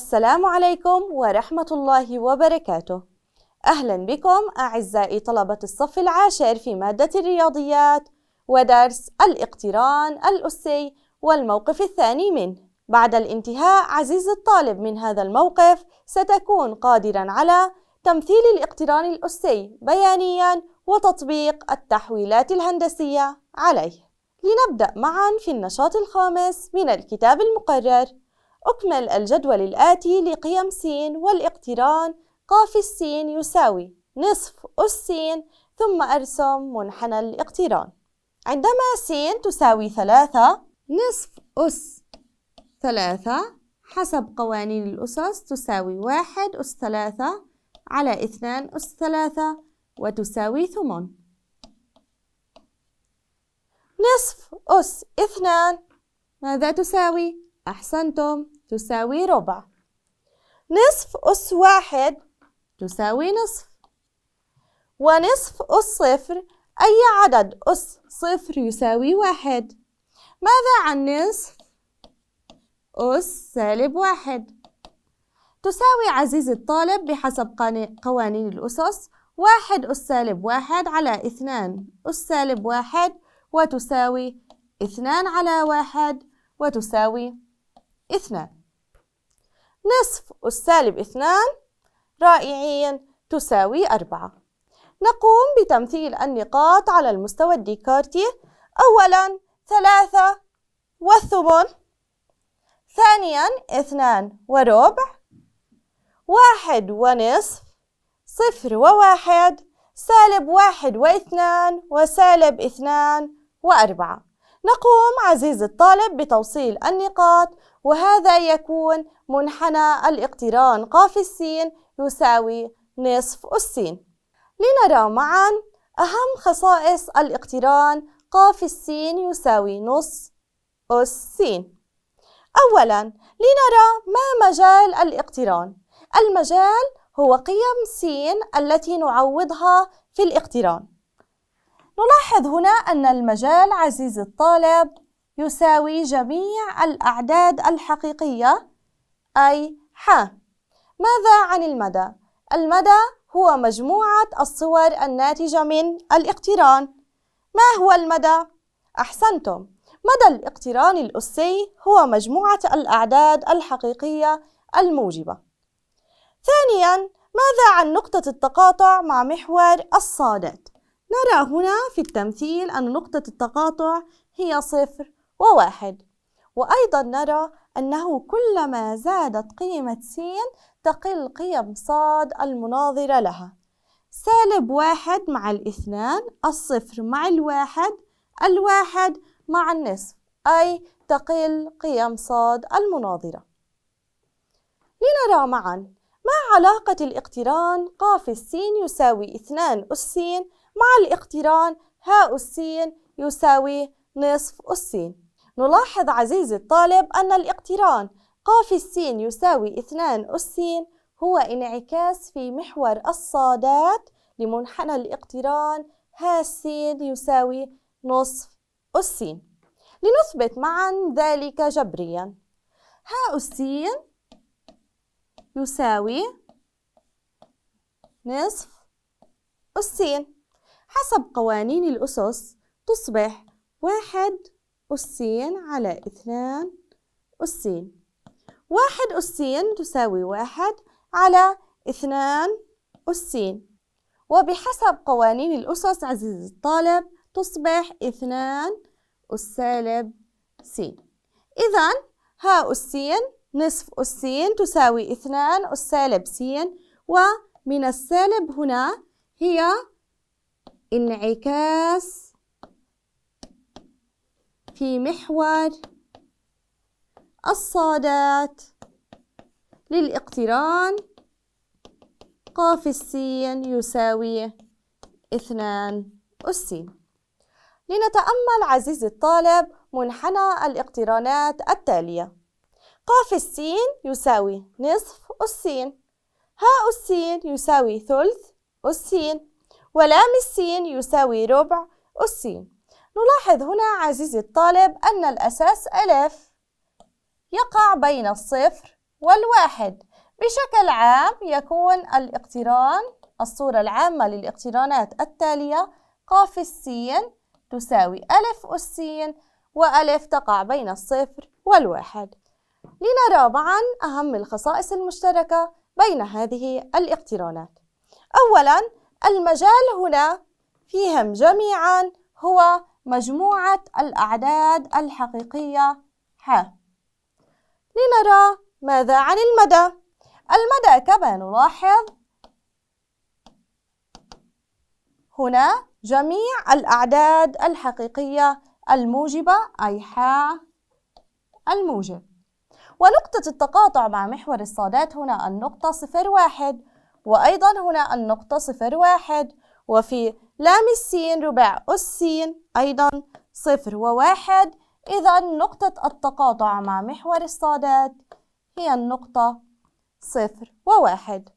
السلام عليكم ورحمة الله وبركاته أهلا بكم أعزائي طلبة الصف العاشر في مادة الرياضيات ودرس الاقتران الأسي والموقف الثاني منه بعد الانتهاء عزيز الطالب من هذا الموقف ستكون قادرا على تمثيل الاقتران الأسي بيانيا وتطبيق التحويلات الهندسية عليه لنبدأ معا في النشاط الخامس من الكتاب المقرر أكمل الجدول الآتي لقيم س والاقتران ق الس يساوي نصف أس ثم أرسم منحنى الاقتران عندما س تساوي ثلاثة نصف أس ثلاثة حسب قوانين الأسس تساوي واحد أس ثلاثة على اثنان أس ثلاثة وتساوي ثمن نصف أس اثنان ماذا تساوي؟ أحسنتم تساوي ربع نصف أس واحد تساوي نصف ونصف أس صفر أي عدد أس صفر يساوي واحد ماذا عن نصف أس سالب واحد تساوي عزيزي الطالب بحسب قوانين الأسس واحد أس سالب واحد على اثنان أس سالب واحد وتساوي اثنان على واحد وتساوي اثنان نصف السالب اثنان رائعيا تساوي أربعة نقوم بتمثيل النقاط على المستوى الديكارتي أولا ثلاثة والثمن ثانيا اثنان وربع واحد ونصف صفر وواحد سالب واحد واثنان وسالب اثنان وأربعة نقوم عزيزي الطالب بتوصيل النقاط وهذا يكون منحنى الاقتران قاف السين يساوي نصف السين لنرى معا أهم خصائص الاقتران قاف السين يساوي نص السين أولا لنرى ما مجال الاقتران المجال هو قيم س التي نعوضها في الاقتران نلاحظ هنا أن المجال عزيز الطالب يساوي جميع الأعداد الحقيقية أي ح ماذا عن المدى؟ المدى هو مجموعة الصور الناتجة من الاقتران ما هو المدى؟ أحسنتم مدى الاقتران الأسي هو مجموعة الأعداد الحقيقية الموجبة ثانياً ماذا عن نقطة التقاطع مع محور الصادات؟ نرى هنا في التمثيل أن نقطة التقاطع هي صفر وواحد وأيضا نرى أنه كلما زادت قيمة س تقل قيم صاد المناظرة لها سالب واحد مع الاثنان الصفر مع الواحد الواحد مع النصف أي تقل قيم صاد المناظرة لنرى معا ما علاقة الاقتران قاف السين يساوي اثنان أس مع الاقتران هاء السين يساوي نصف السين نلاحظ عزيزي الطالب أن الاقتران قاف السين يساوي اثنان السين هو انعكاس في محور الصادات لمنحنى الاقتران ها السين يساوي نصف السين لنثبت معا ذلك جبريا ها السين يساوي نصف السين حسب قوانين الأسس تصبح واحد أسين على اثنان أسين واحد أسين تساوي واحد على اثنان أسين وبحسب قوانين الأسس عزيزي الطالب تصبح اثنان السالب سين س إذا ها أسين نصف أسين تساوي اثنان السالب سين س ومن السالب هنا هي انعكاس في محور الصادات للاقتران قاف السين يساوي اثنان السين لنتأمل عزيزي الطالب منحنى الاقترانات التالية قاف السين يساوي نصف السين هاء السين يساوي ثلث السين ولام السين يساوي ربع السين نلاحظ هنا عزيزي الطالب أن الأساس ألف يقع بين الصفر والواحد بشكل عام يكون الاقتران الصورة العامة للاقترانات التالية قاف السين تساوي ألف السين وألف تقع بين الصفر والواحد لنرى معا أهم الخصائص المشتركة بين هذه الاقترانات أولاً المجال هنا فيهم جميعا هو مجموعة الأعداد الحقيقية ح لنرى ماذا عن المدى المدى كما نلاحظ هنا جميع الأعداد الحقيقية الموجبة أي ح الموجب ونقطة التقاطع مع محور الصادات هنا النقطة صفر واحد وأيضا هنا النقطة صفر واحد وفي لام السين رباع سين أيضا صفر وواحد إذا نقطة التقاطع مع محور الصادات هي النقطة صفر وواحد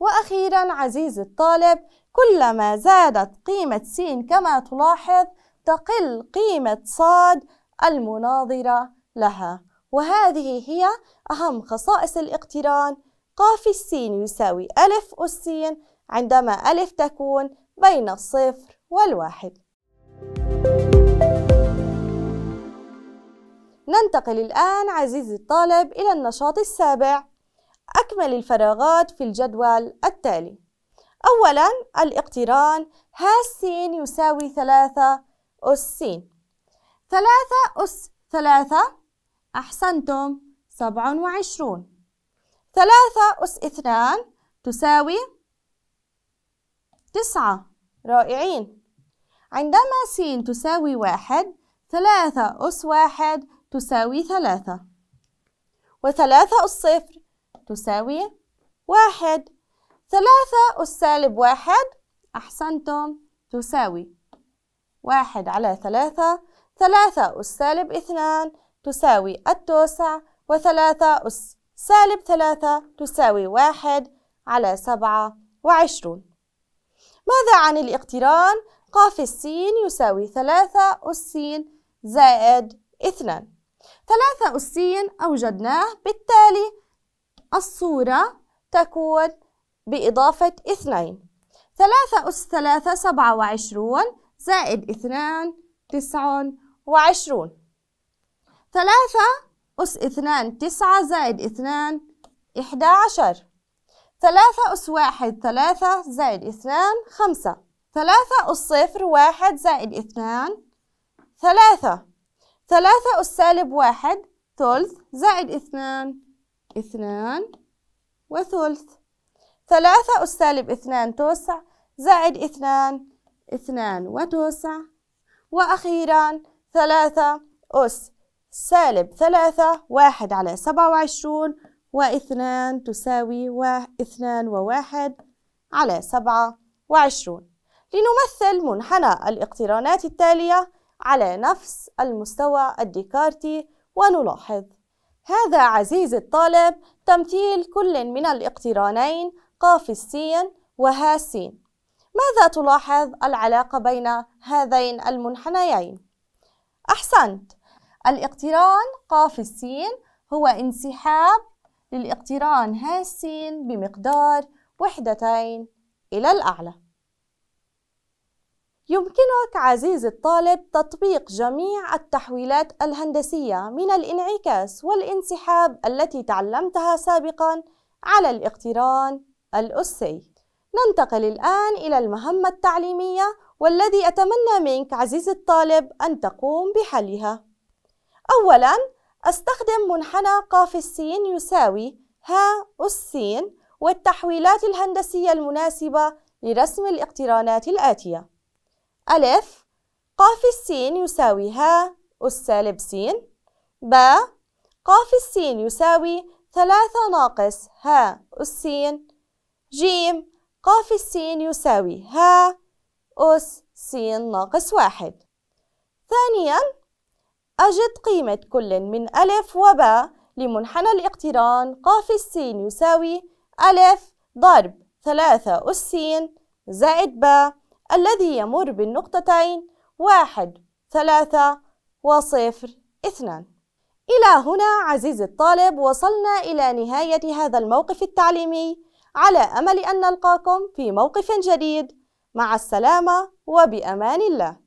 وأخيرا عزيزي الطالب كلما زادت قيمة س كما تلاحظ تقل قيمة صاد المناظرة لها وهذه هي أهم خصائص الاقتران قاف السين يساوي ألف أسين عندما ألف تكون بين الصفر والواحد ننتقل الآن عزيزي الطالب إلى النشاط السابع أكمل الفراغات في الجدول التالي أولا الاقتران ها السين يساوي ثلاثة أس سين ثلاثة أس ثلاثة أحسنتم سبع وعشرون ثلاثة أس اثنان تساوي تسعة رائعين عندما س تساوي واحد ثلاثة أس واحد تساوي ثلاثة وثلاثة أس صفر تساوي واحد ثلاثة أس سالب واحد أحسنتم تساوي واحد على ثلاثة ثلاثة أس سالب اثنان تساوي التوسع وثلاثة أس سالب ثلاثة تساوي واحد على سبعة وعشرون ماذا عن الاقتران؟ قاف السين يساوي ثلاثة السين زائد اثنان ثلاثة السين أوجدناه بالتالي الصورة تكون بإضافة اثنين ثلاثة أس ثلاثة سبعة وعشرون زائد اثنان تسع وعشرون ثلاثة أس اثنان تسعة زائد اثنان إحدى عشر ثلاثة أس واحد ثلاثة زائد اثنان خمسة ثلاثة أس صفر واحد زائد اثنان ثلاثة ثلاثة أس سالب واحد ثلث زائد اثنان اثنان وثلث ثلاثة أس سالب اثنان توسع زائد اثنان اثنان وتوسع وأخيرا ثلاثة أس سالب ثلاثة واحد على سبعة وعشرون واثنان تساوي واثنان وواحد على سبعة وعشرون لنمثل منحنى الاقترانات التالية على نفس المستوى الديكارتي ونلاحظ هذا عزيز الطالب تمثيل كل من الاقترانين قاف السين وها السين ماذا تلاحظ العلاقة بين هذين المنحنيين؟ أحسنت الاقتران قاف السين هو انسحاب للاقتران ها السين بمقدار وحدتين إلى الأعلى يمكنك عزيزي الطالب تطبيق جميع التحويلات الهندسية من الانعكاس والانسحاب التي تعلمتها سابقاً على الاقتران الأسي ننتقل الآن إلى المهمة التعليمية والذي أتمنى منك عزيزي الطالب أن تقوم بحلها أولاً أستخدم منحنى قاف السين يساوي ها السين والتحويلات الهندسية المناسبة لرسم الاقترانات الآتية ألف قاف السين يساوي ها أس سين ب قاف السين يساوي ثلاثة ناقص ها السين جيم قاف السين يساوي ها أس سين ناقص واحد ثانياً أجد قيمة كل من ألف وباء لمنحنى الاقتران قاف السين يساوي ألف ضرب ثلاثة السين زائد باء الذي يمر بالنقطتين واحد ثلاثة وصفر اثنان إلى هنا عزيزي الطالب وصلنا إلى نهاية هذا الموقف التعليمي على أمل أن نلقاكم في موقف جديد مع السلامة وبأمان الله